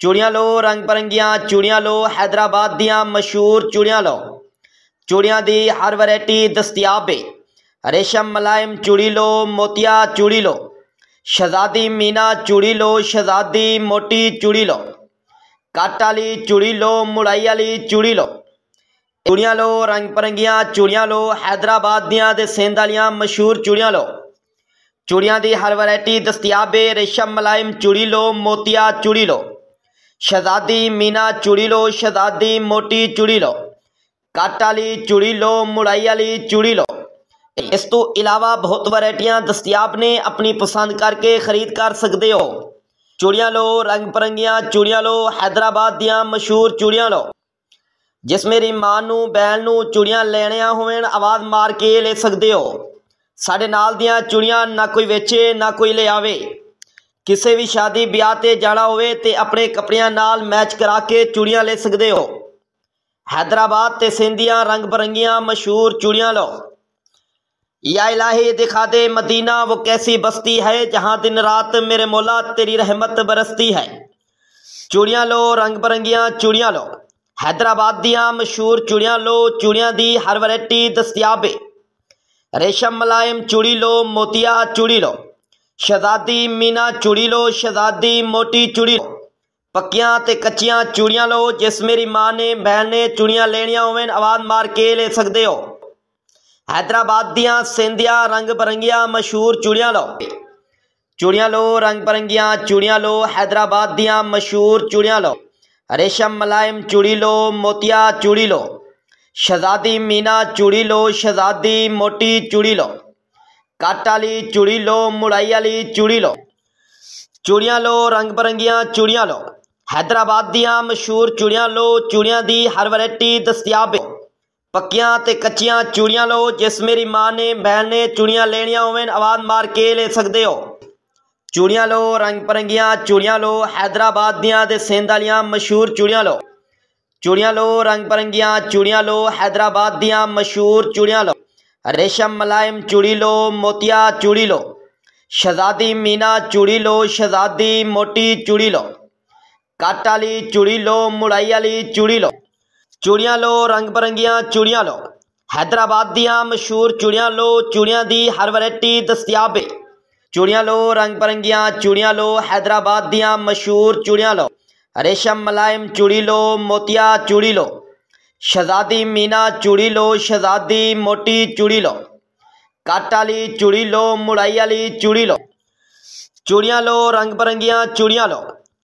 ਚੂੜੀਆਂ ਲੋ ਰੰਗ ਪਰੰਗੀਆਂ ਚੂੜੀਆਂ ਲੋ ਹైదరాబాద్ ਦੀਆਂ ਮਸ਼ਹੂਰ ਚੂੜੀਆਂ ਲੋ ਚੂੜੀਆਂ ਦੀ ਹਰ ਵੈਰਾਈਟੀ ਦਸਤਿਆਬ ਹੈ ਰੇਸ਼ਮ ਮਲਾਇਮ ਚੂੜੀ ਲੋ ਮੋਤੀਆ ਚੂੜੀ ਲੋ ਸ਼ਹਜ਼ਾਦੀ ਮੀਨਾ ਚੂੜੀ ਲੋ ਸ਼ਹਜ਼ਾਦੀ ਮੋਟੀ ਚੂੜੀ ਲੋ ਕੱਟ ਵਾਲੀ ਚੂੜੀ ਲੋ ਮੁੜਾਈ ਵਾਲੀ ਚੂੜੀ ਲੋ ਚੂੜੀਆਂ ਲੋ ਰੰਗ ਪਰੰਗੀਆਂ ਚੂੜੀਆਂ ਲੋ ਹైదరాబాద్ ਦੀਆਂ ਤੇ ਸਿੰਧ ਵਾਲੀਆਂ ਮਸ਼ਹੂਰ ਚੂੜੀਆਂ ਲੋ ਚੂੜੀਆਂ ਦੀ ਹਰ ਵੈਰਾਈਟੀ ਦਸਤਿਆਬ ਹੈ ਰੇਸ਼ਮ ਮਲਾਇਮ ਚੂੜੀ ਲੋ ਮੋਤੀਆ ਚੂੜੀ ਲੋ ਸ਼ਹਜ਼ਾਦੀ ਮੀਨਾ ਚੁੜੀ ਲੋ ਸ਼ਹਜ਼ਾਦੀ ਮੋਟੀ ਚੁੜੀ ਲੋ ਕੱਟ ਵਾਲੀ ਚੁੜੀ ਲੋ ਮੁੜਾਈ ਵਾਲੀ ਚੁੜੀ ਲੋ ਇਸ ਤੋਂ ਇਲਾਵਾ ਬਹੁਤ ਵੈਰਾਈਟੀਆਂ ਦਸਤਿਆਬ ਨੇ ਆਪਣੀ ਪਸੰਦ ਕਰਕੇ ਖਰੀਦ ਕਰ ਸਕਦੇ ਹੋ ਚੂੜੀਆਂ ਲੋ ਰੰਗ ਪਰੰਗੀਆਂ ਚੂੜੀਆਂ ਲੋ ਹైదరాబాద్ ਦੀਆਂ ਮਸ਼ਹੂਰ ਚੂੜੀਆਂ ਲੋ ਜਿਸ ਮੇਰੀ ਮਾਂ ਨੂੰ ਬੈਲ ਨੂੰ ਚੂੜੀਆਂ ਲੈਣੀਆਂ ਹੋਣ ਆਵਾਜ਼ ਮਾਰ ਕੇ ਲੈ ਸਕਦੇ ਹੋ ਸਾਡੇ ਨਾਲ ਦੀਆਂ ਚੂੜੀਆਂ ਨਾ ਕੋਈ ਵੇਚੇ ਨਾ ਕੋਈ ਲਿਆਵੇ किसी भी शादी ब्याह से जाना हो अपने ਆਪਣੇ ਕੱਪੜਿਆਂ ਨਾਲ ਮੈਚ ਕਰਾ ਕੇ ਚੂੜੀਆਂ ਲੈ ਸਕਦੇ हैदराबाद ते सिंधिया रंग बिरंगिया मशहूर चूड़ियाँ लो या इलाही दिखा दे मदीना वो कैसी बस्ती है जहाँ दिन रात मेरे मौला तेरी रहमत बरसती है चूड़ियाँ लो रंग बरंगियां चूड़ियाँ लो हैदराबाद दिया मशहूर चूड़ियाँ लो चूड़िया की हर वरायटी दस्तियाब रेशम मलायम चूड़ी लो मोतिया चूड़ी लो शहजादी मीना चुड़ी लो शहजादी मोटी चुड़ी पक्या कच्चिया चूड़िया लो जिस मेरी मां ने बहन ने ਨੇ लेनिया ਲੈਣੀਆਂ आवाज मार के ले सकते हो हैदराबाद दिया सिंधिया रंग बिरंगिया मशहूर चूड़ियाँ लो चूड़िया लो रंग बिरंगिया चूड़िया लो हैदराबाद दिया मशहूर चूड़िया लो रेशम मलायम चूड़ी लो मोतिया चूड़ी लो शहजादी मीना चूड़ी लो शहजादी मोटी चूड़ी लो ਕੱਟ ਵਾਲੀ ਚੂੜੀ ਲੋ ਮੁੜਾਈ ਵਾਲੀ ਚੂੜੀ ਲੋ ਚੂੜੀਆਂ ਲੋ ਰੰਗ ਬਰੰਗੀਆਂ ਚੂੜੀਆਂ ਲੋ ਹైదరాబాద్ ਦੀਆਂ ਮਸ਼ਹੂਰ ਚੂੜੀਆਂ ਲੋ ਚੂੜੀਆਂ ਦੀ ਹਰ ਵੈਰਾਈਟੀ ਦਸਤਿਆਬ ਹੈ ਪੱਕੀਆਂ ਤੇ ਕੱਚੀਆਂ ਚੂੜੀਆਂ ਲੋ ਜਿਸ ਮੇਰੀ ਮਾਂ ਨੇ ਬਹਿਨ ਨੇ ਚੂੜੀਆਂ ਲੈਣੀਆਂ ਹੋਵੇਂ ਆਵਾਜ਼ ਮਾਰ ਕੇ ਲੈ ਸਕਦੇ ਹੋ ਚੂੜੀਆਂ ਲੋ ਰੰਗ ਪਰੰਗੀਆਂ ਚੂੜੀਆਂ ਲੋ ਹైదరాబాద్ ਦੀਆਂ ਤੇ ਸਿੰਧ ਵਾਲੀਆਂ ਮਸ਼ਹੂਰ ਚੂੜੀਆਂ ਲੋ ਚੂੜੀਆਂ ਲੋ ਰੰਗ ਪਰੰਗੀਆਂ ਚੂੜੀਆਂ ਲੋ ਹైదరాబాద్ ਦੀਆਂ ਮਸ਼ਹੂਰ ਚੂੜੀਆਂ ਲੋ रेशम मुलायम चूड़ी लो मोतिया चूड़ी लो शहजादी मीना चूड़ी लो शहजादी मोटी चूड़ी लो ਕੱਟ ਵਾਲੀ ਚੂੜੀ ਲੋ ਮੁੜਾਈ ਵਾਲੀ ਚੂੜੀ ਲੋ ਚੂੜੀਆਂ ਲੋ ਰੰਗ ਬਰੰਗੀਆਂ ਚੂੜੀਆਂ ਲੋ ਹైదరాబాద్ ਦੀਆਂ ਮਸ਼ਹੂਰ ਚੂੜੀਆਂ ਲੋ ਚੂੜੀਆਂ ਦੀ ਹਰ ਵੈਰਾਈਟੀ ਦਸਤਿਆਬ ਹੈ ਚੂੜੀਆਂ ਲੋ ਰੰਗ ਬਰੰਗੀਆਂ ਚੂੜੀਆਂ ਲੋ ਹైదరాబాద్ ਦੀਆਂ ਮਸ਼ਹੂਰ ਚੂੜੀਆਂ ਲੋ ਰੇਸ਼ਮ ਮਲਾਇਮ ਚੂੜੀ ਲੋ ਮੋਤੀਆ ਚੂੜੀ ਲੋ ਸ਼ਹਜ਼ਾਦੀ ਮੀਨਾ चूड़ी ਲੋ ਸ਼ਹਜ਼ਾਦੀ ਮੋਟੀ चूड़ी ਲੋ ਕੱਟ ਵਾਲੀ ਚੂੜੀ ਲੋ ਮੁੜਾਈ ਵਾਲੀ ਚੂੜੀ ਲੋ ਚੂੜੀਆਂ ਲੋ ਰੰਗ ਬਰੰਗੀਆਂ ਚੂੜੀਆਂ ਲੋ